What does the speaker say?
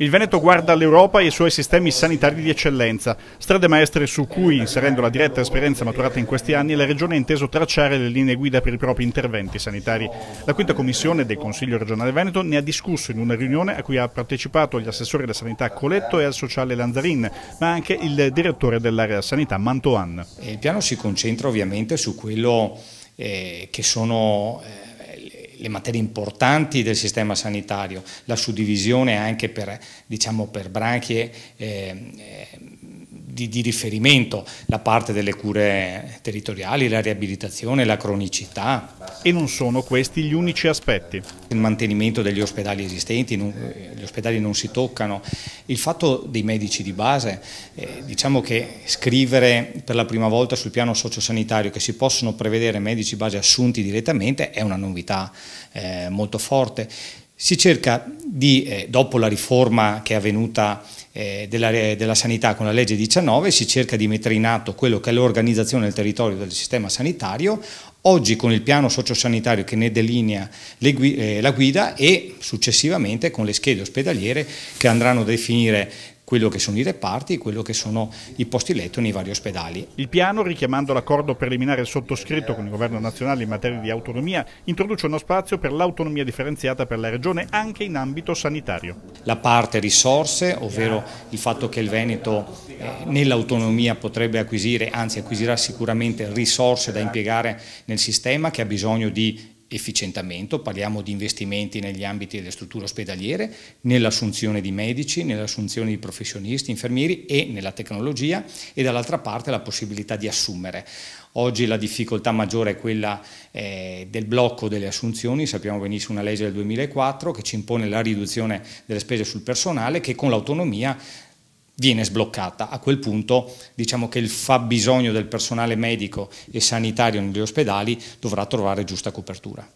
Il Veneto guarda all'Europa e i suoi sistemi sanitari di eccellenza, strade maestre su cui, inserendo la diretta esperienza maturata in questi anni, la Regione ha inteso tracciare le linee guida per i propri interventi sanitari. La quinta commissione del Consiglio regionale Veneto ne ha discusso in una riunione a cui ha partecipato gli assessori della sanità Coletto e al sociale Lanzarin, ma anche il direttore dell'area sanità Mantoan. Il piano si concentra ovviamente su quello eh, che sono... Eh, le materie importanti del sistema sanitario, la suddivisione anche per, diciamo, per branchie eh, di, di riferimento, la parte delle cure territoriali, la riabilitazione, la cronicità. E non sono questi gli unici aspetti. Il mantenimento degli ospedali esistenti, non, eh, gli ospedali non si toccano, il fatto dei medici di base, eh, diciamo che scrivere per la prima volta sul piano sociosanitario che si possono prevedere medici base assunti direttamente è una novità eh, molto forte. Si cerca di, eh, dopo la riforma che è avvenuta eh, della, della, sanità con la legge 19, si cerca di mettere in atto quello che è l'organizzazione del territorio del sistema sanitario, oggi con il piano sociosanitario che ne delinea le, eh, la guida e successivamente con le schede ospedaliere che andranno a definire quello che sono i reparti e quello che sono i posti letto nei vari ospedali. Il piano, richiamando l'accordo preliminare sottoscritto con il Governo nazionale in materia di autonomia, introduce uno spazio per l'autonomia differenziata per la Regione anche in ambito sanitario. La parte risorse, ovvero il fatto che il Veneto eh, nell'autonomia potrebbe acquisire, anzi acquisirà sicuramente risorse da impiegare nel sistema che ha bisogno di efficientamento, parliamo di investimenti negli ambiti delle strutture ospedaliere, nell'assunzione di medici, nell'assunzione di professionisti, infermieri e nella tecnologia e dall'altra parte la possibilità di assumere. Oggi la difficoltà maggiore è quella eh, del blocco delle assunzioni, sappiamo benissimo una legge del 2004 che ci impone la riduzione delle spese sul personale che con l'autonomia viene sbloccata. A quel punto diciamo che il fabbisogno del personale medico e sanitario negli ospedali dovrà trovare giusta copertura.